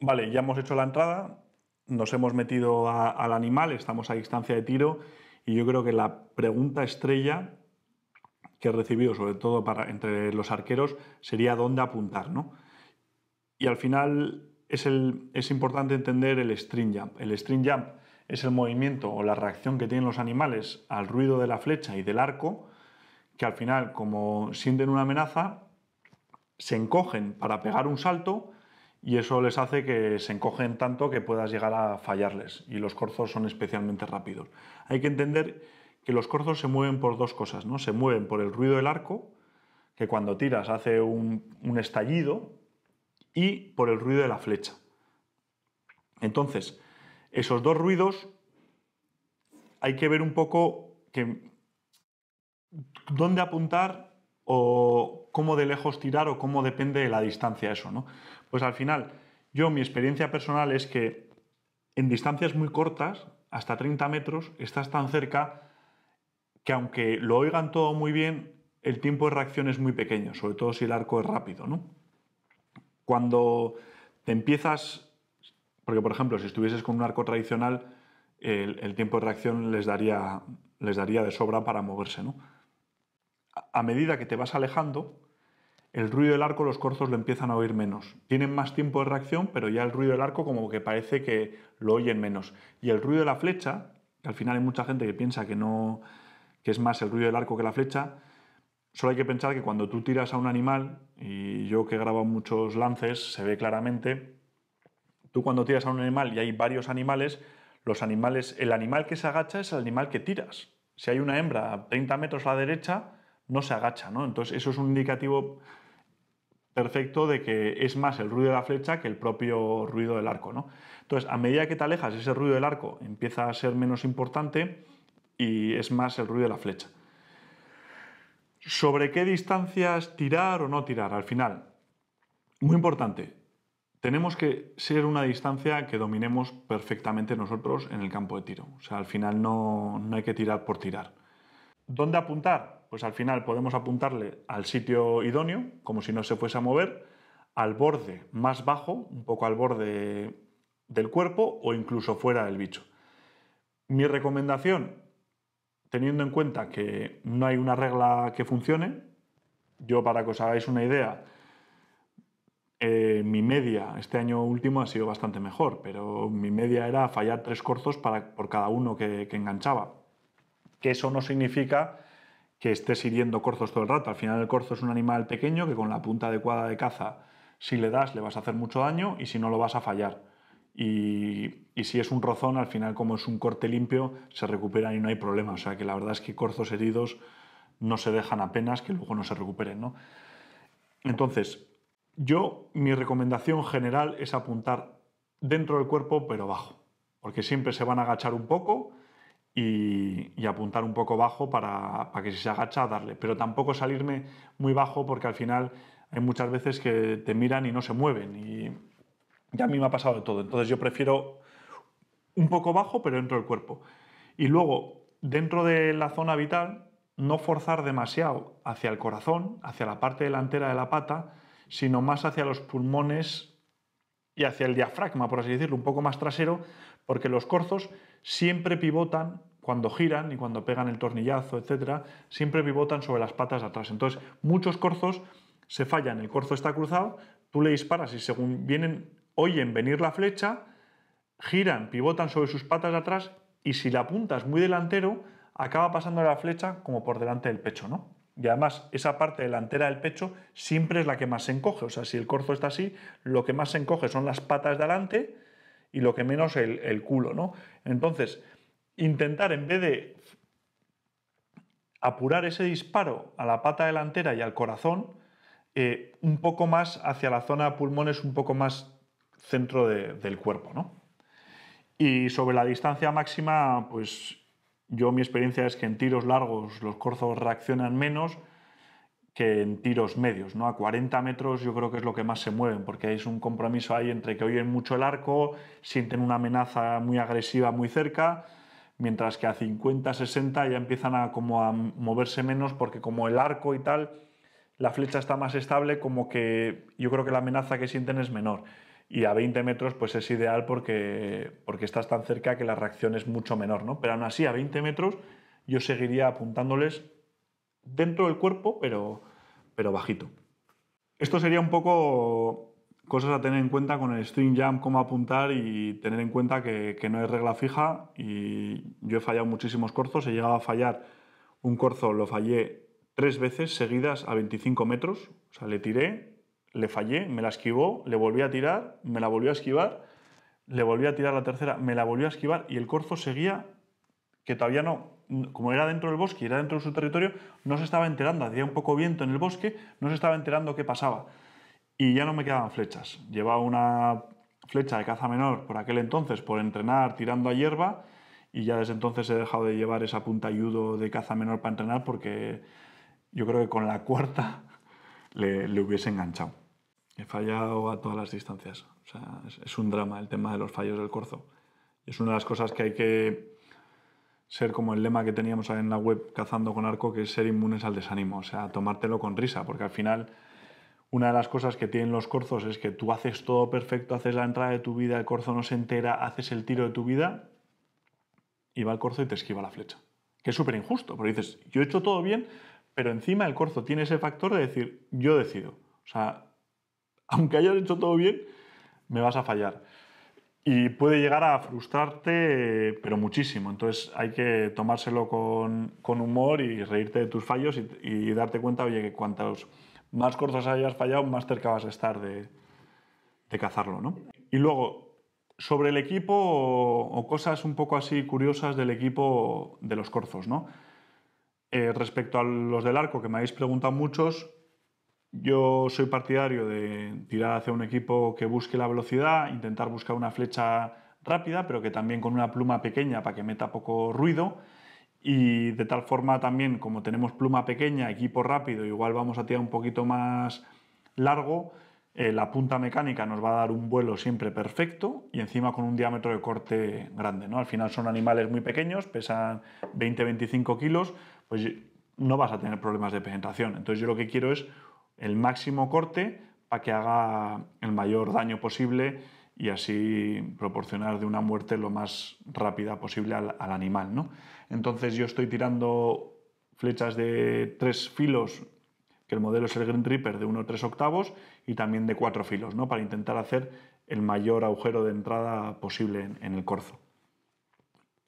Vale, ya hemos hecho la entrada, nos hemos metido al animal, estamos a distancia de tiro y yo creo que la pregunta estrella que he recibido, sobre todo para, entre los arqueros, sería dónde apuntar, Y al final es, el, es importante entender el string jump. El string jump es el movimiento o la reacción que tienen los animales al ruido de la flecha y del arco, que al final, como sienten una amenaza, se encogen para pegar un salto y eso les hace que se encogen tanto que puedas llegar a fallarles y los corzos son especialmente rápidos. Hay que entender que los corzos se mueven por dos cosas, ¿no? Se mueven por el ruido del arco, que cuando tiras hace un, estallido, y por el ruido de la flecha. Entonces, esos dos ruidos hay que ver un poco dónde apuntar o cómo de lejos tirar o cómo depende de la distancia eso, ¿no? Pues al final, yo mi experiencia personal es que en distancias muy cortas, hasta 30 metros, estás tan cerca que aunque lo oigan todo muy bien, el tiempo de reacción es muy pequeño, sobre todo si el arco es rápido. Cuando te empiezas, porque por ejemplo, si estuvieses con un arco tradicional, el, tiempo de reacción les daría, les daría de sobra para moverse. A medida que te vas alejando, el ruido del arco los corzos lo empiezan a oír menos. Tienen más tiempo de reacción, pero ya el ruido del arco como que parece que lo oyen menos. Y el ruido de la flecha, que al final hay mucha gente que piensa que no que es más el ruido del arco que la flecha, solo hay que pensar que cuando tú tiras a un animal, y yo que grabo muchos lances, se ve claramente, tú cuando tiras a un animal y hay varios animales, los animales, el animal que se agacha es el animal que tiras. Si hay una hembra a 30 metros a la derecha, no se agacha, ¿no? Entonces eso es un indicativo perfecto de que es más el ruido de la flecha que el propio ruido del arco. ¿no? Entonces, a medida que te alejas, ese ruido del arco empieza a ser menos importante y es más el ruido de la flecha. ¿Sobre qué distancias tirar o no tirar? Al final, muy importante, tenemos que ser una distancia que dominemos perfectamente nosotros en el campo de tiro. O sea, al final no, no hay que tirar por tirar. ¿Dónde apuntar? pues al final podemos apuntarle al sitio idóneo, como si no se fuese a mover, al borde más bajo, un poco al borde del cuerpo o incluso fuera del bicho. Mi recomendación, teniendo en cuenta que no hay una regla que funcione, yo para que os hagáis una idea, eh, mi media este año último ha sido bastante mejor, pero mi media era fallar tres corzos para, por cada uno que, que enganchaba. Que eso no significa que estés hiriendo corzos todo el rato. Al final el corzo es un animal pequeño que con la punta adecuada de caza, si le das, le vas a hacer mucho daño y si no, lo vas a fallar. Y, si es un rozón, al final como es un corte limpio, se recupera y no hay problema. O sea que la verdad es que corzos heridos no se dejan apenas que luego no se recuperen. ¿no? Entonces, yo mi recomendación general es apuntar dentro del cuerpo pero bajo, porque siempre se van a agachar un poco y, apuntar un poco bajo para, que si se agacha darle. Pero tampoco salirme muy bajo porque al final hay muchas veces que te miran y no se mueven y ya a mí me ha pasado de todo. Entonces yo prefiero un poco bajo pero dentro del cuerpo. Y luego, dentro de la zona vital, no forzar demasiado hacia el corazón, hacia la parte delantera de la pata, sino más hacia los pulmones y hacia el diafragma, por así decirlo, un poco más trasero, porque los corzos siempre pivotan cuando giran y cuando pegan el tornillazo, etcétera, siempre pivotan sobre las patas de atrás. Entonces, muchos corzos se fallan, el corzo está cruzado, tú le disparas y según vienen, oyen venir la flecha, giran, pivotan sobre sus patas de atrás y si la apuntas muy delantero, acaba pasando la flecha como por delante del pecho, ¿no? Y además, esa parte delantera del pecho siempre es la que más se encoge. O sea, si el corzo está así, lo que más se encoge son las patas de delante y lo que menos el, culo, ¿no? Entonces, intentar en vez de apurar ese disparo a la pata delantera y al corazón, eh, un poco más hacia la zona de pulmones, un poco más centro del cuerpo, ¿no? Y sobre la distancia máxima, pues yo mi experiencia es que en tiros largos los corzos reaccionan menos, que en tiros medios, ¿no? A 40 metros yo creo que es lo que más se mueven, porque es un compromiso ahí entre que oyen mucho el arco, sienten una amenaza muy agresiva muy cerca, mientras que a 50, 60 ya empiezan a, como a moverse menos, porque como el arco y tal, la flecha está más estable, como que yo creo que la amenaza que sienten es menor. Y a 20 metros pues es ideal porque, porque estás tan cerca que la reacción es mucho menor, ¿no? Pero aún así, a 20 metros yo seguiría apuntándoles dentro del cuerpo, pero, pero bajito. Esto sería un poco cosas a tener en cuenta con el string jump, cómo apuntar y tener en cuenta que, no es regla fija. Y yo he fallado muchísimos corzos, he llegado a fallar un corzo, lo fallé tres veces seguidas a 25 metros. O sea, le tiré, le fallé, me la esquivó, le volví a tirar, me la volvió a esquivar, le volví a tirar la tercera, me la volvió a esquivar y el corzo seguía que todavía no, como era dentro del bosque, era dentro de su territorio, no se estaba enterando, hacía un poco viento en el bosque, no se estaba enterando qué pasaba. Y ya no me quedaban flechas. Llevaba una flecha de caza menor por aquel entonces, por entrenar tirando a hierba, y ya desde entonces he dejado de llevar esa punta ayudo de caza menor para entrenar porque yo creo que con la cuarta le, hubiese enganchado. He fallado a todas las distancias. es, es un drama el tema de los fallos del corzo. Es una de las cosas que hay que ser como el lema que teníamos en la web Cazando con Arco, que es ser inmunes al desánimo, o sea, tomártelo con risa, porque al final una de las cosas que tienen los corzos es que tú haces todo perfecto, haces la entrada de tu vida, el corzo no se entera, haces el tiro de tu vida y va el corzo y te esquiva la flecha. Que es súper injusto, porque dices, yo he hecho todo bien, pero encima el corzo tiene ese factor de decir, yo decido. O sea, aunque hayas hecho todo bien, me vas a fallar y puede llegar a frustrarte, pero muchísimo. Entonces hay que tomárselo con, humor y reírte de tus fallos y, darte cuenta, oye, que cuantos más corzos hayas fallado, más cerca vas a estar de, cazarlo. ¿no? Y luego, sobre el equipo o, cosas un poco así curiosas del equipo de los corzos. ¿no? Eh, respecto a los del arco, que me habéis preguntado muchos, yo soy partidario de tirar hacia un equipo que busque la velocidad, intentar buscar una flecha rápida, pero que también con una pluma pequeña para que meta poco ruido. Y de tal forma también, como tenemos pluma pequeña, equipo rápido, igual vamos a tirar un poquito más largo, eh, la punta mecánica nos va a dar un vuelo siempre perfecto y encima con un diámetro de corte grande. ¿no? Al final son animales muy pequeños, pesan 20-25 kilos, pues no vas a tener problemas de penetración. Entonces yo lo que quiero es el máximo corte para que haga el mayor daño posible y así proporcionar de una muerte lo más rápida posible al, animal. Entonces yo estoy tirando flechas de tres filos, que el modelo es el Green Reaper de 1 3 octavos y también de cuatro filos, ¿no? para intentar hacer el mayor agujero de entrada posible en, el corzo.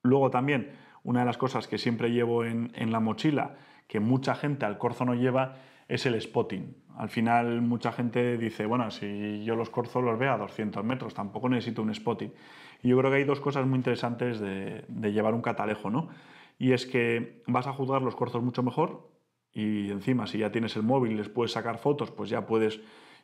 Luego también, una de las cosas que siempre llevo en la mochila, que mucha gente al corzo no lleva, es el spotting. Al final mucha gente dice, bueno, si yo los corzo los veo a 200 metros, tampoco necesito un spotting. Y yo creo que hay dos cosas muy interesantes de, llevar un catalejo, ¿no? Y es que vas a juzgar los corzos mucho mejor y encima si ya tienes el móvil les puedes sacar fotos, pues ya puedes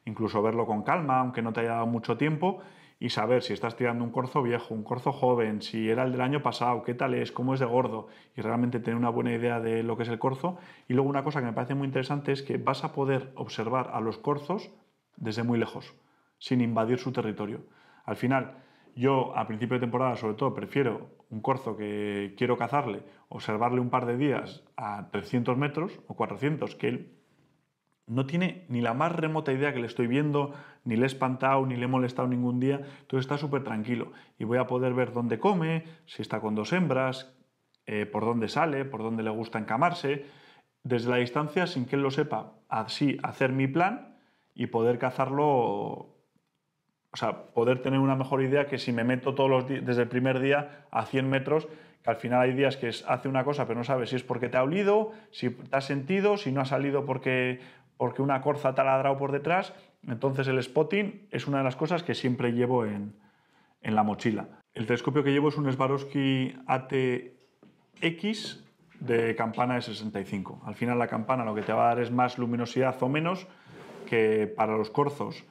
incluso verlo con calma, aunque no te haya dado mucho tiempo y saber si estás tirando un corzo viejo, un corzo joven, si era el del año pasado, qué tal es, cómo es de gordo, y realmente tener una buena idea de lo que es el corzo. Y luego una cosa que me parece muy interesante es que vas a poder observar a los corzos desde muy lejos, sin invadir su territorio. Al final, yo a principio de temporada sobre todo prefiero un corzo que quiero cazarle, observarle un par de días a 300 metros o 400, que él no tiene ni la más remota idea que le estoy viendo, ni le he espantado, ni le he molestado ningún día, entonces está súper tranquilo y voy a poder ver dónde come, si está con dos hembras, eh, por dónde sale, por dónde le gusta encamarse, desde la distancia sin que él lo sepa, así hacer mi plan y poder cazarlo, o sea, poder tener una mejor idea que si me meto todos los días, desde el primer día a 100 metros, que al final hay días que hace una cosa pero no sabe si es porque te ha olido, si te ha sentido, si no ha salido porque porque una corza taladrado por detrás, entonces el spotting es una de las cosas que siempre llevo en, la mochila. El telescopio que llevo es un Swarovski ATX de campana de 65. Al final la campana lo que te va a dar es más luminosidad o menos que para los corzos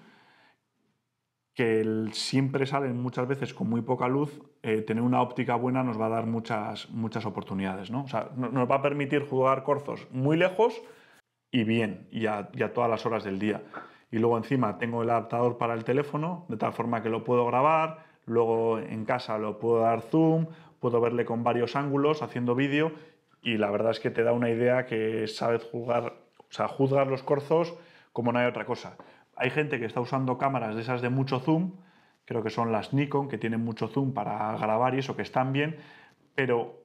que siempre salen muchas veces con muy poca luz, eh, tener una óptica buena nos va a dar muchas, muchas oportunidades. ¿no? nos va a permitir jugar corzos muy lejos y bien y a, todas las horas del día. Y luego encima tengo el adaptador para el teléfono, de tal forma que lo puedo grabar, luego en casa lo puedo dar zoom, puedo verle con varios ángulos haciendo vídeo y la verdad es que te da una idea que sabes jugar, o sea, juzgar los corzos como no hay otra cosa. Hay gente que está usando cámaras de esas de mucho zoom, creo que son las Nikon que tienen mucho zoom para grabar y eso que están bien, pero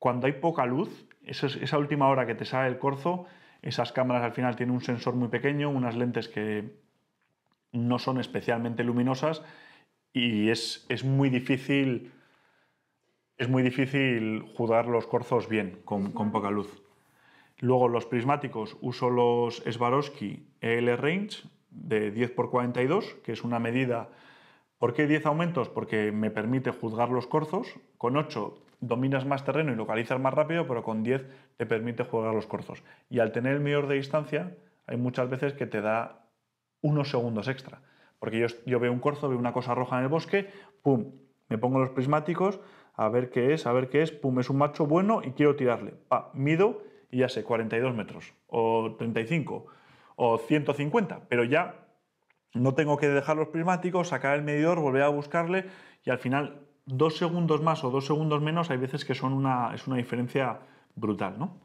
cuando hay poca luz, esa última hora que te sale el corzo, esas cámaras al final tienen un sensor muy pequeño, unas lentes que no son especialmente luminosas y es, muy difícil es muy difícil jugar los corzos bien con, con, poca luz. Luego los prismáticos, uso los Swarovski EL Range de 10x42, que es una medida... ¿Por qué 10 aumentos? Porque me permite juzgar los corzos. Con 8 dominas más terreno y localizas más rápido, pero con 10 te permite jugar los corzos. Y al tener el mayor de distancia, hay muchas veces que te da unos segundos extra. Porque yo, veo un corzo, veo una cosa roja en el bosque, pum, me pongo los prismáticos, a ver qué es, a ver qué es, pum, es un macho bueno y quiero tirarle. mido y ya sé, 42 metros, o 35, o 150, pero ya no tengo que dejar los prismáticos, sacar el medidor, volver a buscarle y al final dos segundos más o dos segundos menos, hay veces que son una, es una diferencia brutal. ¿no?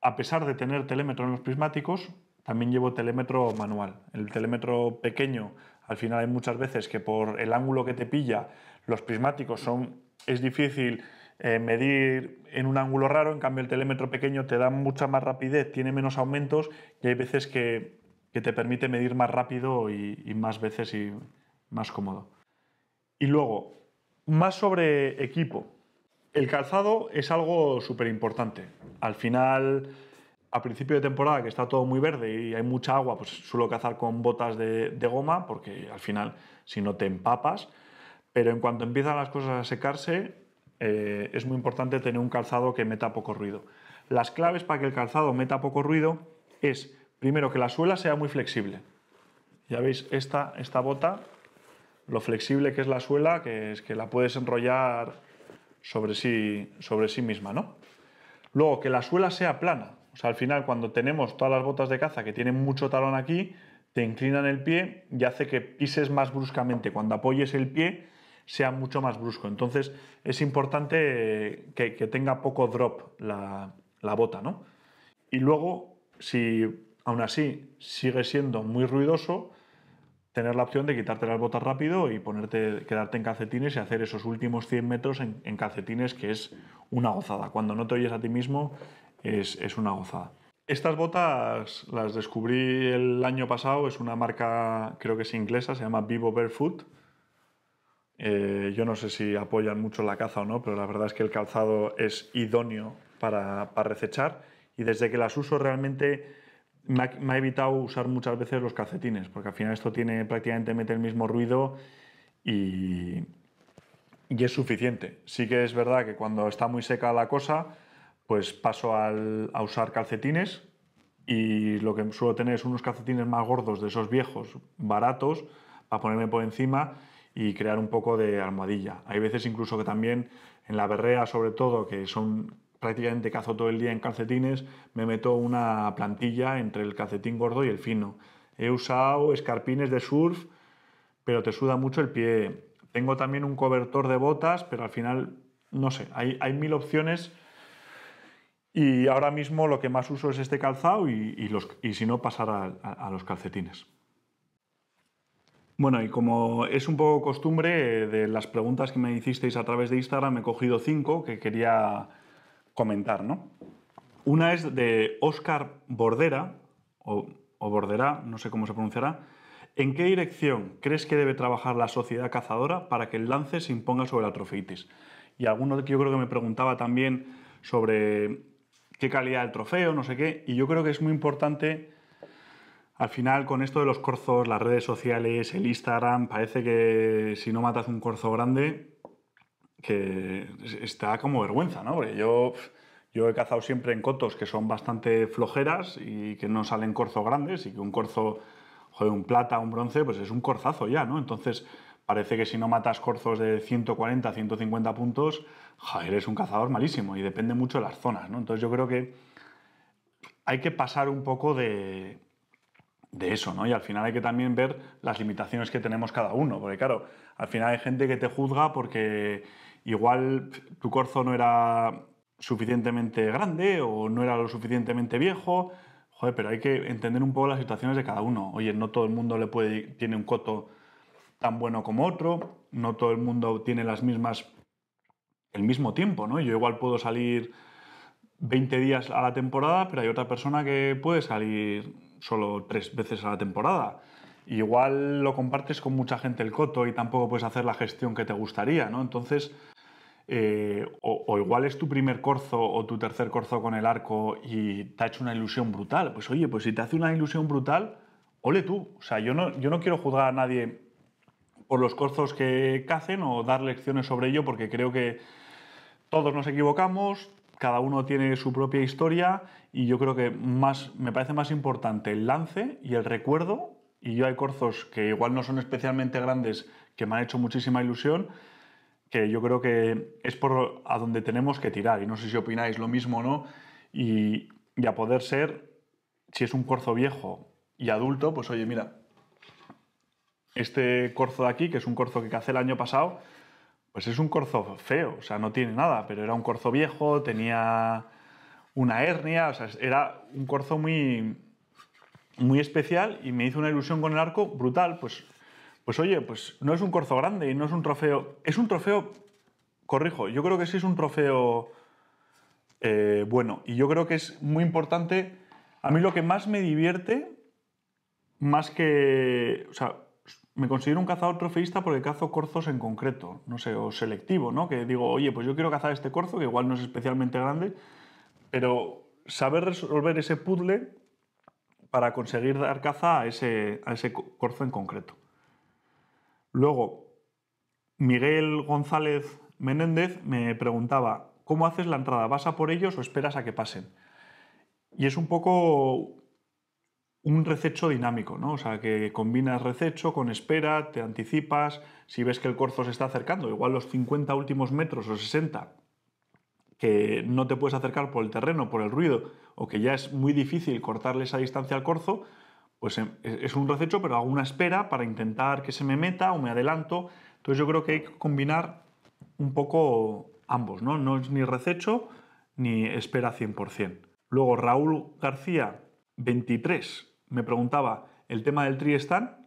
A pesar de tener telémetro en los prismáticos, también llevo telémetro manual. El telémetro pequeño, al final hay muchas veces que por el ángulo que te pilla, los prismáticos son, es difícil eh, medir en un ángulo raro, en cambio el telémetro pequeño te da mucha más rapidez, tiene menos aumentos y hay veces que, te permite medir más rápido y, y más veces y más cómodo. Y luego, más sobre equipo. El calzado es algo súper importante. Al final, a principio de temporada, que está todo muy verde y hay mucha agua, pues suelo cazar con botas de, goma, porque al final, si no te empapas. Pero en cuanto empiezan las cosas a secarse, eh, es muy importante tener un calzado que meta poco ruido. Las claves para que el calzado meta poco ruido es, primero, que la suela sea muy flexible. Ya veis, esta, esta bota lo flexible que es la suela, que es que la puedes enrollar sobre sí, sobre sí misma, ¿no? Luego, que la suela sea plana. O sea, al final, cuando tenemos todas las botas de caza que tienen mucho talón aquí, te inclinan el pie y hace que pises más bruscamente. Cuando apoyes el pie, sea mucho más brusco. Entonces, es importante que, tenga poco drop la, la bota, ¿no? Y luego, si aún así sigue siendo muy ruidoso, tener la opción de quitarte las botas rápido y ponerte, quedarte en calcetines y hacer esos últimos 100 metros en, calcetines, que es una gozada. Cuando no te oyes a ti mismo, es, es una gozada. Estas botas las descubrí el año pasado, es una marca, creo que es inglesa, se llama Vivo Barefoot. Eh, yo no sé si apoyan mucho la caza o no, pero la verdad es que el calzado es idóneo para, para recechar y desde que las uso realmente me ha, evitado usar muchas veces los calcetines, porque al final esto tiene prácticamente el mismo ruido y, y es suficiente. Sí que es verdad que cuando está muy seca la cosa, pues paso a usar calcetines y lo que suelo tener es unos calcetines más gordos de esos viejos, baratos, para ponerme por encima y crear un poco de almohadilla. Hay veces incluso que también en la berrea, sobre todo, que son prácticamente cazo todo el día en calcetines, me meto una plantilla entre el calcetín gordo y el fino. He usado escarpines de surf, pero te suda mucho el pie. Tengo también un cobertor de botas, pero al final, no sé, hay, mil opciones. Y ahora mismo lo que más uso es este calzado y, si no, pasar a, los calcetines. Bueno, y como es un poco costumbre eh, de las preguntas que me hicisteis a través de Instagram, me he cogido cinco que quería comentar, ¿no? Una es de Óscar Bordera, o, Bordera, no sé cómo se pronunciará. ¿En qué dirección crees que debe trabajar la sociedad cazadora para que el lance se imponga sobre la trofeitis? Y alguno que yo creo que me preguntaba también sobre qué calidad del trofeo, no sé qué, y yo creo que es muy importante al final, con esto de los corzos, las redes sociales, el Instagram, parece que si no matas un corzo grande, que está como vergüenza, ¿no? Porque yo, yo he cazado siempre en cotos que son bastante flojeras y que no salen corzos grandes y que un corzo, joder, un plata, un bronce, pues es un corzazo ya, ¿no? Entonces parece que si no matas corzos de 140, 150 puntos, joder, eres un cazador malísimo y depende mucho de las zonas, ¿no? Entonces yo creo que hay que pasar un poco de, de eso, ¿no? Y al final hay que también ver las limitaciones que tenemos cada uno, porque claro, al final hay gente que te juzga porque igual tu corzo no era suficientemente grande o no era lo suficientemente viejo. Joder, pero hay que entender un poco las situaciones de cada uno. Oye, no todo el mundo le tiene un coto tan bueno como otro, no todo el mundo tiene las mismas el mismo tiempo, ¿no? Yo igual puedo salir 20 días a la temporada, pero hay otra persona que puede salir solo tres veces a la temporada. igual lo compartes con mucha gente el coto y tampoco puedes hacer la gestión que te gustaría, ¿no? Entonces, eh, o, igual es tu primer corzo o tu tercer corzo con el arco y te ha hecho una ilusión brutal. Pues oye, pues si te hace una ilusión brutal, ole tú. O sea, yo no, yo no quiero juzgar a nadie por los corzos que cacen o dar lecciones sobre ello porque creo que todos nos equivocamos, cada uno tiene su propia historia y yo creo que más, me parece más importante el lance y el recuerdo. Y yo hay corzos que igual no son especialmente grandes que me han hecho muchísima ilusión que yo creo que es por a donde tenemos que tirar. Y no sé si opináis lo mismo o no. Y, a poder ser, si es un corzo viejo y adulto, pues oye, mira, este corzo de aquí, que es un corzo que cacé el año pasado, pues es un corzo feo, o sea, no tiene nada, pero era un corzo viejo, tenía una hernia, o sea, era un corzo muy, muy especial y me hizo una ilusión con el arco brutal, pues pues oye, pues no es un corzo grande y no es un trofeo. Es un trofeo, corrijo, yo creo que sí es un trofeo eh, bueno. Y yo creo que es muy importante. A mí lo que más me divierte, más que. O sea, me considero un cazador trofeísta porque cazo corzos en concreto, no sé, o selectivo, ¿no? Que digo, oye, pues yo quiero cazar este corzo, que igual no es especialmente grande, pero saber resolver ese puzzle para conseguir dar caza a ese, a ese corzo en concreto. Luego, Miguel González Menéndez me preguntaba, ¿cómo haces la entrada? ¿Vas a por ellos o esperas a que pasen? Y es un poco un rececho dinámico, ¿no? O sea, que combinas rececho con espera, te anticipas, si ves que el corzo se está acercando, igual los 50 últimos metros o 60, que no te puedes acercar por el terreno, por el ruido, o que ya es muy difícil cortarle esa distancia al corzo, pues em, es un rececho, pero hago una espera para intentar que se me meta o me adelanto. Entonces yo creo que hay que combinar un poco ambos, ¿no? No es ni rececho ni espera 100%. Luego Raúl García, 23, me preguntaba el tema del triestán,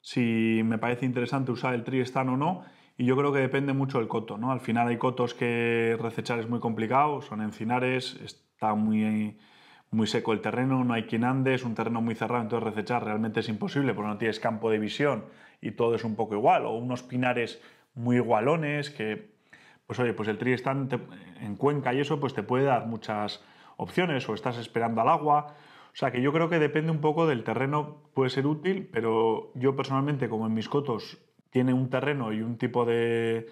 si me parece interesante usar el triestán o no, y yo creo que depende mucho del coto, ¿no? Al final hay cotos que recechar es muy complicado, son encinares, está muy muy seco el terreno, no hay quien ande, es un terreno muy cerrado, entonces recechar realmente es imposible porque no tienes campo de visión y todo es un poco igual, o unos pinares muy igualones que, pues oye, pues el triestante en Cuenca y eso pues te puede dar muchas opciones o estás esperando al agua, o sea que yo creo que depende un poco del terreno, puede ser útil, pero yo personalmente como en mis cotos tiene un terreno y un tipo de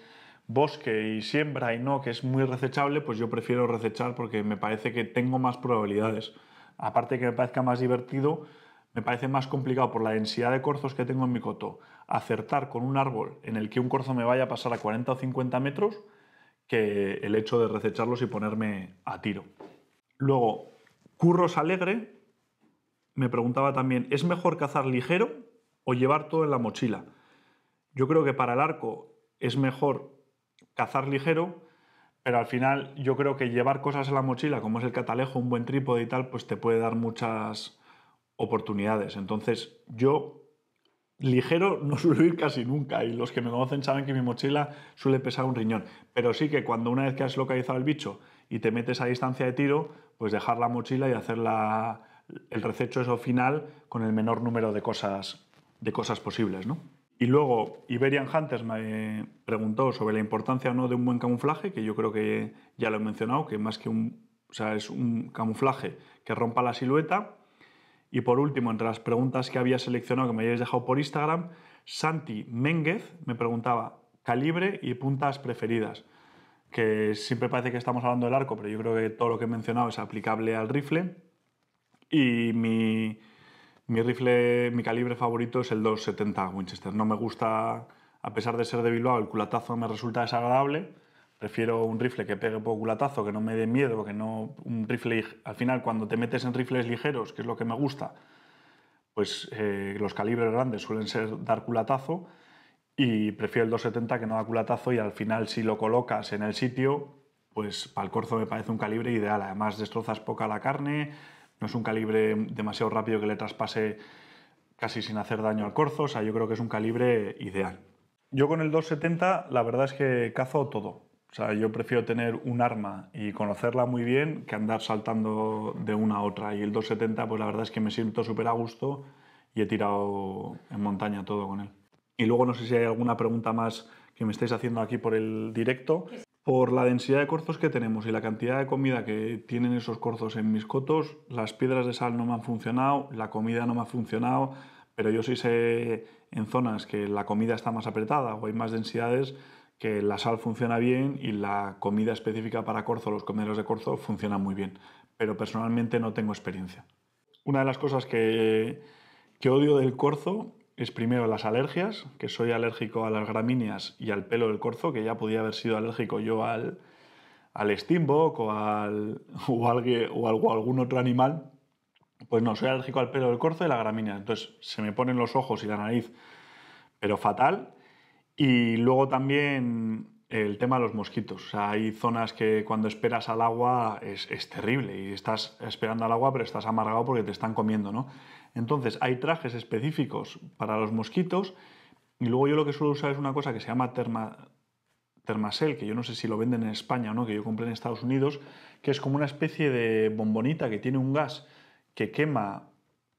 bosque y siembra y no, que es muy recechable, pues yo prefiero recechar porque me parece que tengo más probabilidades. Aparte que me parezca más divertido, me parece más complicado por la densidad de corzos que tengo en mi coto acertar con un árbol en el que un corzo me vaya a pasar a 40 o 50 metros que el hecho de rececharlos y ponerme a tiro. Luego, Curros Alegre me preguntaba también, ¿es mejor cazar ligero o llevar todo en la mochila? Yo creo que para el arco es mejor cazar ligero, pero al final yo creo que llevar cosas en la mochila, como es el catalejo, un buen trípode y tal, pues te puede dar muchas oportunidades. Entonces, yo ligero no suelo ir casi nunca y los que me conocen saben que mi mochila suele pesar un riñón, pero sí que cuando una vez que has localizado el bicho y te metes a distancia de tiro, pues dejar la mochila y hacer el rececho eso final con el menor número de cosas, de cosas posibles, ¿no? Y luego Iberian Hunters me preguntó sobre la importancia o no de un buen camuflaje, que yo creo que ya lo he mencionado, que más que un, sea, es un camuflaje que rompa la silueta. Y por último, entre las preguntas que había seleccionado que me habíais dejado por Instagram, Santi Menguez me preguntaba calibre y puntas preferidas, que siempre parece que estamos hablando del arco, pero yo creo que todo lo que he mencionado es aplicable al rifle. Y mi, mi rifle, mi calibre favorito es el 270 Winchester. No me gusta, a pesar de ser de Bilbao, el culatazo me resulta desagradable. Prefiero un rifle que pegue poco culatazo, que no me dé miedo, que no un rifle al final cuando te metes en rifles ligeros, que es lo que me gusta, pues eh, los calibres grandes suelen ser dar culatazo y prefiero el 270 que no da culatazo y al final si lo colocas en el sitio, pues para el corzo me parece un calibre ideal. Además destrozas poca la carne, no es un calibre demasiado rápido que le traspase casi sin hacer daño al corzo, o sea, yo creo que es un calibre ideal. Yo con el 270 la verdad es que cazo todo. O sea, yo prefiero tener un arma y conocerla muy bien que andar saltando de una a otra. Y el 270, pues la verdad es que me siento súper a gusto y he tirado en montaña todo con él. Y luego no sé si hay alguna pregunta más que me estáis haciendo aquí por el directo. Por la densidad de corzos que tenemos y la cantidad de comida que tienen esos corzos en mis cotos, las piedras de sal no me han funcionado, la comida no me ha funcionado, pero yo sí sé en zonas que la comida está más apretada o hay más densidades que la sal funciona bien y la comida específica para corzo, los comederos de corzo, funciona muy bien. Pero personalmente no tengo experiencia. Una de las cosas que, que odio del corzo es primero las alergias, que soy alérgico a las gramíneas y al pelo del corzo, que ya podía haber sido alérgico yo al, al steamboat o, al, o, alguien, o algún otro animal. Pues no, soy alérgico al pelo del corzo y la gramínea... Entonces se me ponen los ojos y la nariz, pero fatal. Y luego también el tema de los mosquitos. hay zonas que cuando esperas al agua es, es, terrible y estás esperando al agua pero estás amargado porque te están comiendo, ¿no? Entonces, hay trajes específicos para los mosquitos y luego yo lo que suelo usar es una cosa que se llama Termasel, que yo no sé si lo venden en España o no, que yo compré en Estados Unidos, que es como una especie de bombonita que tiene un gas que quema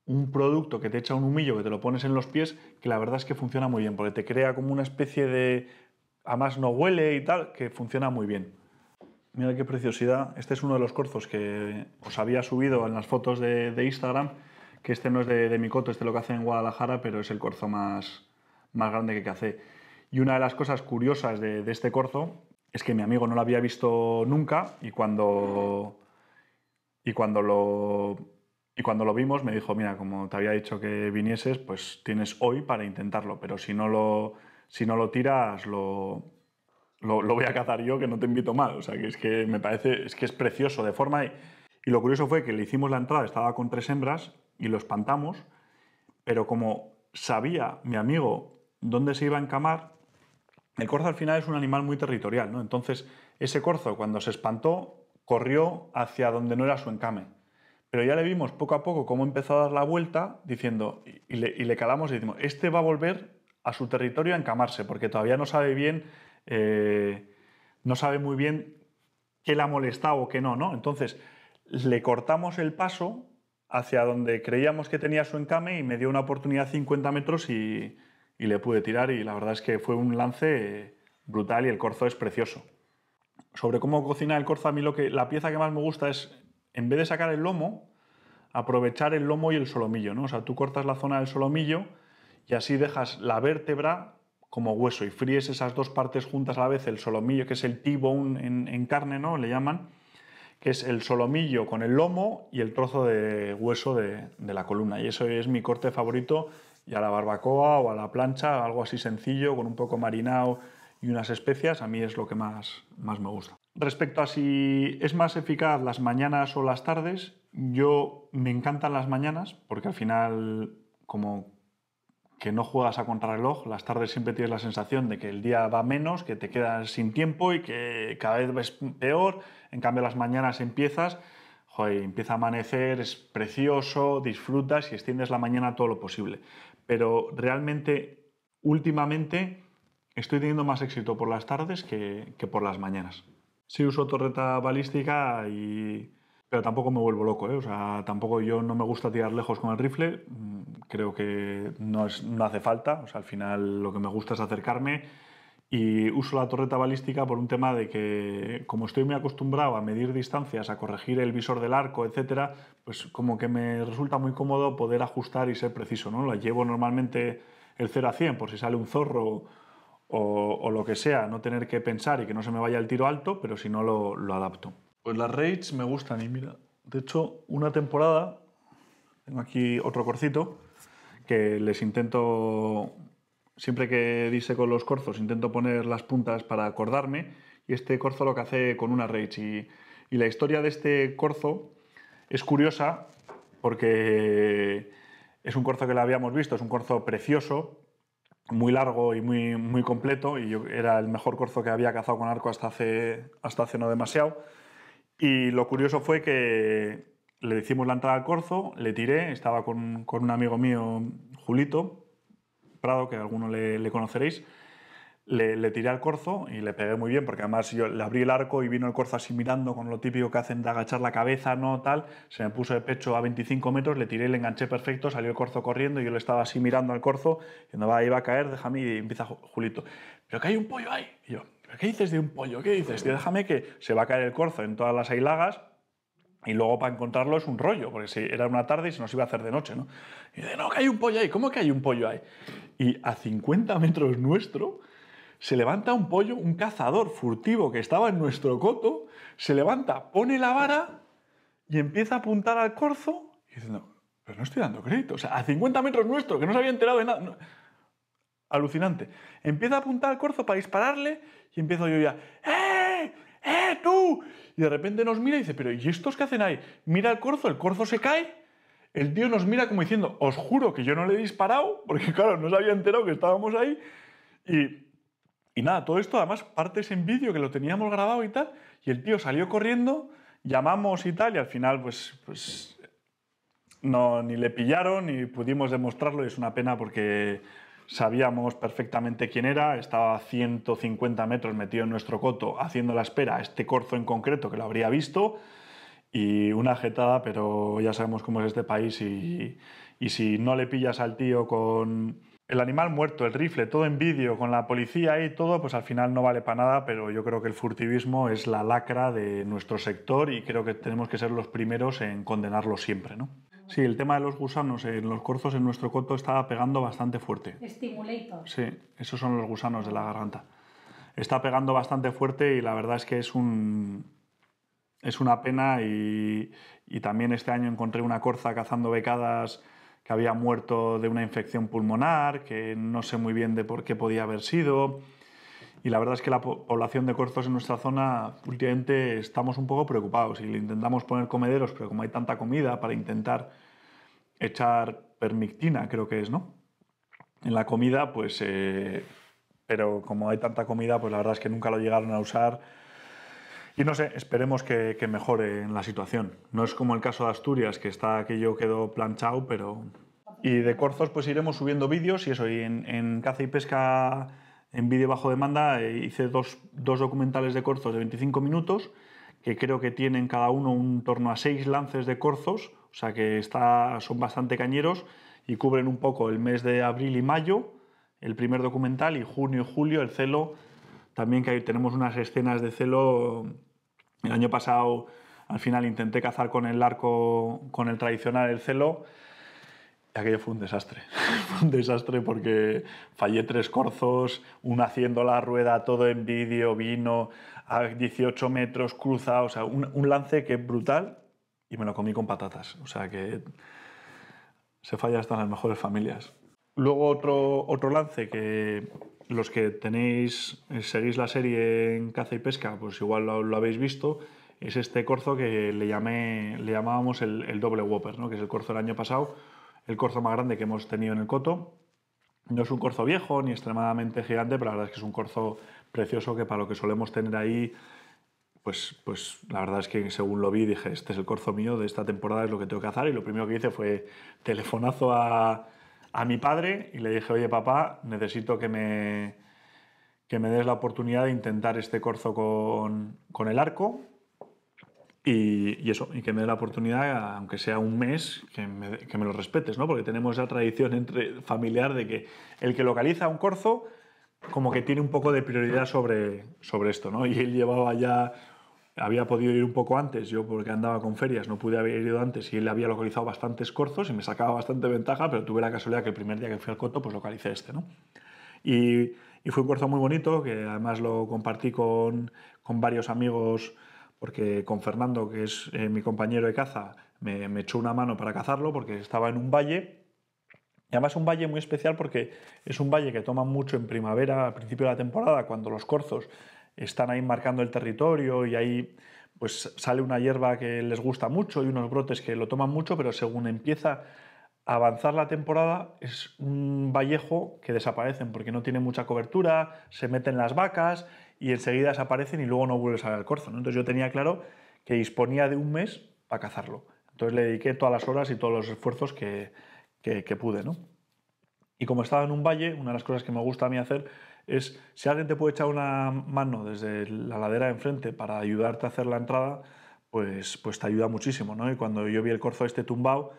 un producto que te echa un humillo que te lo pones en los pies, que la verdad es que funciona muy bien, porque te crea como una especie de... Además no huele y tal, que funciona muy bien. Mira qué preciosidad. Este es uno de los corzos que os había subido en las fotos de Instagram que este no es de, de Micoto, este lo que hace en Guadalajara, pero es el corzo más, más grande que hace. Y una de las cosas curiosas de, este corzo es que mi amigo no lo había visto nunca y cuando, y cuando lo... Y cuando lo vimos me dijo, mira, como te había dicho que vinieses, pues tienes hoy para intentarlo, pero si no lo, si no lo tiras, lo, lo, voy a cazar yo, que no te invito mal. O sea, que es que me parece, es que es precioso de forma. y, lo curioso fue que le hicimos la entrada, estaba con tres hembras, y lo espantamos, pero como sabía mi amigo dónde se iba a encamar, el corzo al final es un animal muy territorial, ¿no? Entonces, ese corzo cuando se espantó, corrió hacia donde no era su encame. Pero ya le vimos poco a poco cómo empezó a dar la vuelta, diciendo, y le, calamos y decimos, este va a volver a su territorio a encamarse, porque todavía no sabe bien, eh, no sabe muy bien qué la molestado o qué no, ¿no? Entonces, le cortamos el paso hacia donde creíamos que tenía su encame y me dio una oportunidad 50 metros y, le pude tirar y la verdad es que fue un lance eh, brutal y el corzo es precioso. Sobre cómo cocinar el corzo, a mí lo que, la pieza que más me gusta es, en vez de sacar el lomo, aprovechar el lomo y el solomillo. ¿no? O sea, tú cortas la zona del solomillo y así dejas la vértebra como hueso y fríes esas dos partes juntas a la vez, el solomillo, que es el tibón en, en carne, ¿no? Le llaman, que es el solomillo con el lomo y el trozo de hueso de, la columna. Y eso es mi corte favorito, y a la barbacoa o a la plancha, algo así sencillo, con un poco marinado y unas especias, a mí es lo que más, más me gusta. Respecto a si es más eficaz las mañanas o las tardes, yo me encantan las mañanas, porque al final, como que no juegas a contrarreloj, las tardes siempre tienes la sensación de que el día va menos, que te quedas sin tiempo y que cada vez ves peor, en cambio las mañanas empiezas, hoy empieza a amanecer, es precioso, disfrutas y extiendes la mañana todo lo posible. Pero realmente, últimamente, estoy teniendo más éxito por las tardes que, que por las mañanas. si uso torreta balística y pero tampoco me vuelvo loco, ¿eh? o sea, tampoco yo no me gusta tirar lejos con el rifle, mm, creo que no, es, no hace falta, o sea, al final lo que me gusta es acercarme y uso la torreta balística por un tema de que como estoy muy acostumbrado a medir distancias, a corregir el visor del arco, etcétera, pues como que me resulta muy cómodo poder ajustar y ser preciso, ¿no? La llevo normalmente el 0 a 100 por si sale un zorro o, o, lo que sea, no tener que pensar y que no se me vaya el tiro alto, pero si no lo, lo adapto. Pues las raids me gustan y mira, de hecho, una temporada, tengo aquí otro corcito, que les intento, siempre que dice con los corzos, intento poner las puntas para acordarme, y este corzo lo que hace con una rage. Y, la historia de este corzo es curiosa porque es un corzo que la habíamos visto, es un corzo precioso, muy largo y muy, muy completo, y yo, era el mejor corzo que había cazado con arco hasta hace, hasta hace no demasiado y lo curioso fue que le hicimos la entrada al corzo, le tiré, estaba con, un amigo mío, Julito Prado, que alguno le, conoceréis. Le, tiré al corzo y le pegué muy bien, porque además yo le abrí el arco y vino el corzo así mirando con lo típico que hacen de agachar la cabeza, no tal. Se me puso de pecho a 25 metros, le tiré, le enganché perfecto, salió el corzo corriendo y yo le estaba así mirando al corzo, no va, iba a caer, déjame y empieza Julito. Pero que hay un pollo ahí. yo, qué dices de un pollo? ¿Qué dices? déjame que se va a caer el corzo en todas las ailagas y luego para encontrarlo es un rollo, porque si era una tarde y se nos iba a hacer de noche, ¿no? Y dice, no, que hay un pollo ahí, ¿cómo que hay un pollo ahí? Y a 50 metros nuestro se levanta un pollo, un cazador furtivo que estaba en nuestro coto, se levanta, pone la vara y empieza a apuntar al corzo y diciendo, pero no estoy dando crédito, o sea, a 50 metros nuestro, que no se había enterado de nada alucinante. Empieza a apuntar al corzo para dispararle y empiezo yo ya, ¡eh! ¡eh, tú! Y de repente nos mira y dice, pero ¿y estos qué hacen ahí? Mira al corzo, el corzo se cae. El tío nos mira como diciendo, os juro que yo no le he disparado, porque claro, no se había enterado que estábamos ahí. Y, nada, todo esto además partes en vídeo que lo teníamos grabado y tal. Y el tío salió corriendo, llamamos y tal, y al final pues, pues no, ni le pillaron ni pudimos demostrarlo y es una pena porque Sabíamos perfectamente quién era, estaba a 150 metros metido en nuestro coto haciendo la espera a este corzo en concreto que lo habría visto y una jetada, pero ya sabemos cómo es este país y, si no le pillas al tío con el animal muerto, el rifle, todo en vídeo, con la policía y todo, pues al final no vale para nada, pero yo creo que el furtivismo es la lacra de nuestro sector y creo que tenemos que ser los primeros en condenarlo siempre, ¿no? Sí, el tema de los gusanos en los corzos en nuestro coto está pegando bastante fuerte. Estimulator. Sí, esos son los gusanos de la garganta. Está pegando bastante fuerte y la verdad es que es un es una pena y, y también este año encontré una corza cazando becadas que había muerto de una infección pulmonar, que no sé muy bien de por qué podía haber sido. Y la verdad es que la población de corzos en nuestra zona últimamente estamos un poco preocupados y le intentamos poner comederos, pero como hay tanta comida para intentar echar permictina, creo que es, ¿no? En la comida, pues... Eh, pero como hay tanta comida, pues la verdad es que nunca lo llegaron a usar. Y no sé, esperemos que, que mejore en la situación. No es como el caso de Asturias, que está yo quedó planchado, pero... Y de corzos pues iremos subiendo vídeos y eso, y en, caza y pesca en vídeo bajo demanda eh, hice dos, dos documentales de corzos de 25 minutos, que creo que tienen cada uno un torno a seis lances de corzos, o sea que son bastante cañeros y cubren un poco el mes de abril y mayo, el primer documental, y junio y julio, el celo. También que ahí tenemos unas escenas de celo. El año pasado, al final, intenté cazar con el arco, con el tradicional, el celo. Y aquello fue un desastre. un desastre porque fallé tres corzos, uno haciendo la rueda, todo en vídeo, vino a 18 metros, cruzado. O sea, un lance que es brutal y me lo comí con patatas. O sea que se falla hasta en las mejores familias. Luego otro, otro lance que los que tenéis, eh, seguís la serie en caza y pesca, pues igual lo, habéis visto, es este corzo que le, llamé, le llamábamos el, doble whopper, ¿no? que es el corzo del año pasado, el corzo más grande que hemos tenido en el coto. No es un corzo viejo ni extremadamente gigante, pero la verdad es que es un corzo precioso que para lo que solemos tener ahí pues, pues, la verdad es que según lo vi dije, este es el corzo mío de esta temporada, es lo que tengo que hacer. Y lo primero que hice fue telefonazo a, mi padre y le dije, oye papá, necesito que me, que me des la oportunidad de intentar este corzo con, el arco. Y, eso, y que me dé la oportunidad, aunque sea un mes, que me, lo respetes, ¿no? Porque tenemos la tradición entre, familiar de que el que localiza un corzo como que tiene un poco de prioridad sobre, sobre esto, ¿no? Y él llevaba ya había podido ir un poco antes, yo porque andaba con ferias no pude haber ido antes y él había localizado bastantes corzos y me sacaba bastante ventaja, pero tuve la casualidad que el primer día que fui al coto pues localicé este, ¿no? Y, y fue un corzo muy bonito que además lo compartí con, con varios amigos porque con Fernando, que es eh, mi compañero de caza, me, me echó una mano para cazarlo porque estaba en un valle y además un valle muy especial porque es un valle que toma mucho en primavera, al principio de la temporada, cuando los corzos están ahí marcando el territorio y ahí pues sale una hierba que les gusta mucho y unos brotes que lo toman mucho, pero según empieza a avanzar la temporada es un vallejo que desaparecen porque no tiene mucha cobertura, se meten las vacas y enseguida desaparecen y luego no vuelves a ver al corzo. Entonces yo tenía claro que disponía de un mes para cazarlo. Entonces le dediqué todas las horas y todos los esfuerzos que, pude. Y como estaba en un valle, una de las cosas que me gusta a mí hacer es si alguien te puede echar una mano desde la ladera de enfrente para ayudarte a hacer la entrada, pues, pues te ayuda muchísimo. ¿no? Y cuando yo vi el corzo este tumbado,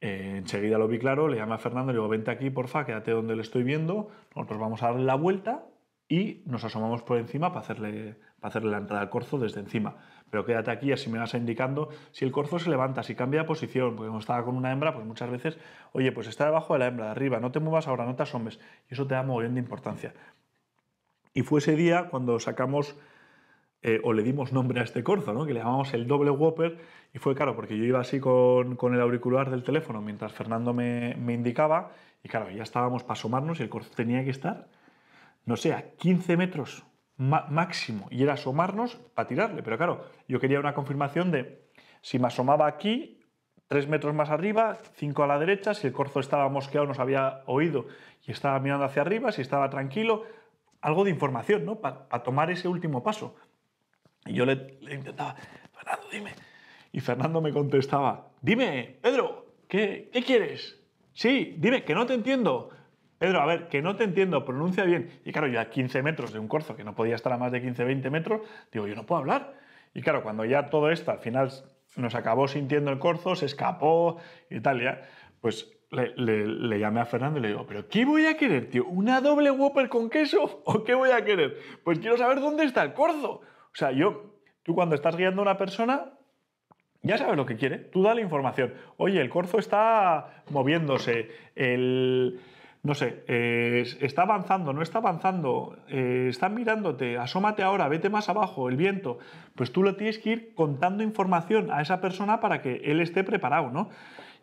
eh, enseguida lo vi claro, le llama a Fernando y le digo, vente aquí, porfa, quédate donde le estoy viendo, nosotros vamos a darle la vuelta y nos asomamos por encima para para hacerle la entrada al corzo desde encima. Pero quédate aquí, así me vas indicando si el corzo se levanta, si cambia de posición, porque como estaba con una hembra, pues muchas veces, oye, pues está debajo de la hembra, de arriba, no te muevas ahora, no te asomes. Y eso te da bien de importancia. Y fue ese día cuando sacamos eh, o le dimos nombre a este corzo, ¿no? que le llamamos el doble Whopper, y fue claro, porque yo iba así con, el auricular del teléfono mientras Fernando me, me, indicaba, y claro, ya estábamos para asomarnos y el corzo tenía que estar, no sé, a 15 metros máximo y era asomarnos para tirarle. Pero claro, yo quería una confirmación de si me asomaba aquí, tres metros más arriba, cinco a la derecha, si el corzo estaba mosqueado, nos había oído y estaba mirando hacia arriba, si estaba tranquilo, algo de información, ¿no? Para tomar ese último paso. Y yo le, intentaba, Fernando, dime. Y Fernando me contestaba, dime, Pedro, ¿qué, qué quieres? Sí, dime, que no te entiendo. Pedro, a ver, que no te entiendo, pronuncia bien. Y claro, yo a 15 metros de un corzo, que no podía estar a más de 15, 20 metros, digo, yo no puedo hablar. Y claro, cuando ya todo esto al final nos acabó sintiendo el corzo, se escapó y tal, pues le, llamé a Fernando y le digo, ¿pero qué voy a querer, tío? ¿Una doble Whopper con queso? ¿O qué voy a querer? Pues quiero saber dónde está el corzo. O sea, yo, tú cuando estás guiando a una persona, ya sabes lo que quiere, tú da la información. Oye, el corzo está moviéndose, el no sé, eh, está avanzando, no está avanzando, eh, están mirándote, asómate ahora, vete más abajo, el viento, pues tú lo tienes que ir contando información a esa persona para que él esté preparado, ¿no?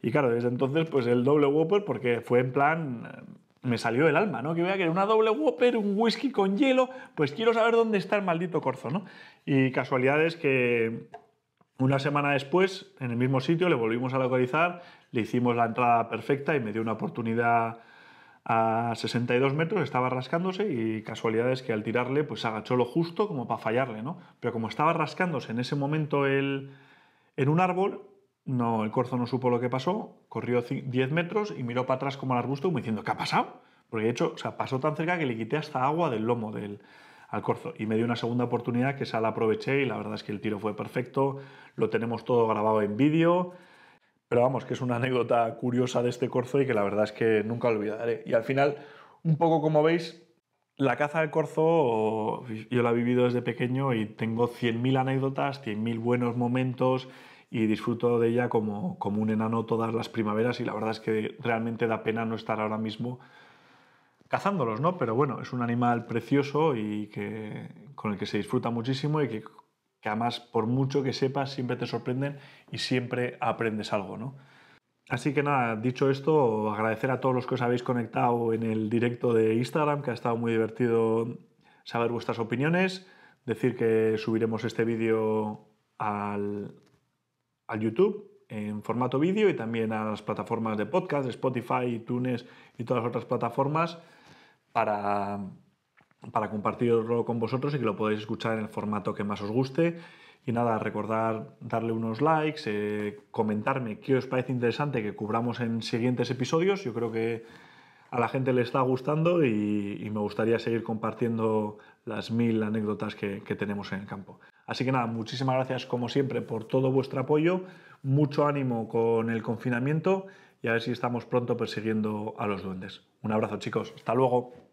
Y claro, desde entonces, pues el doble Whopper, porque fue en plan, eh, me salió el alma, ¿no? Que voy a querer una doble Whopper, un whisky con hielo, pues quiero saber dónde está el maldito corzo, ¿no? Y casualidades que... Una semana después, en el mismo sitio, le volvimos a localizar, le hicimos la entrada perfecta y me dio una oportunidad a 62 metros estaba rascándose y casualidad es que al tirarle pues agachó lo justo como para fallarle, ¿no? Pero como estaba rascándose en ese momento el, en un árbol, no, el corzo no supo lo que pasó, corrió 10 metros y miró para atrás como al arbusto me diciendo, ¿qué ha pasado? Porque de hecho, o sea, pasó tan cerca que le quité hasta agua del lomo del, al corzo. Y me dio una segunda oportunidad que esa la aproveché y la verdad es que el tiro fue perfecto, lo tenemos todo grabado en vídeo. Pero vamos, que es una anécdota curiosa de este corzo y que la verdad es que nunca olvidaré. Y al final, un poco como veis, la caza del corzo yo la he vivido desde pequeño y tengo 100.000 anécdotas, 100.000 buenos momentos y disfruto de ella como, como un enano todas las primaveras y la verdad es que realmente da pena no estar ahora mismo cazándolos, ¿no? Pero bueno, es un animal precioso y que, con el que se disfruta muchísimo y que que además por mucho que sepas siempre te sorprenden y siempre aprendes algo, ¿no? Así que nada, dicho esto, agradecer a todos los que os habéis conectado en el directo de Instagram, que ha estado muy divertido saber vuestras opiniones, decir que subiremos este vídeo al, YouTube en formato vídeo y también a las plataformas de podcast, Spotify, Tunes y todas las otras plataformas para, para compartirlo con vosotros y que lo podáis escuchar en el formato que más os guste. Y nada, recordar darle unos likes, eh, comentarme qué os parece interesante que cubramos en siguientes episodios. Yo creo que a la gente le está gustando y, me gustaría seguir compartiendo las mil anécdotas que, que tenemos en el campo. Así que nada, muchísimas gracias como siempre por todo vuestro apoyo, mucho ánimo con el confinamiento y a ver si estamos pronto persiguiendo a los duendes. Un abrazo chicos, hasta luego.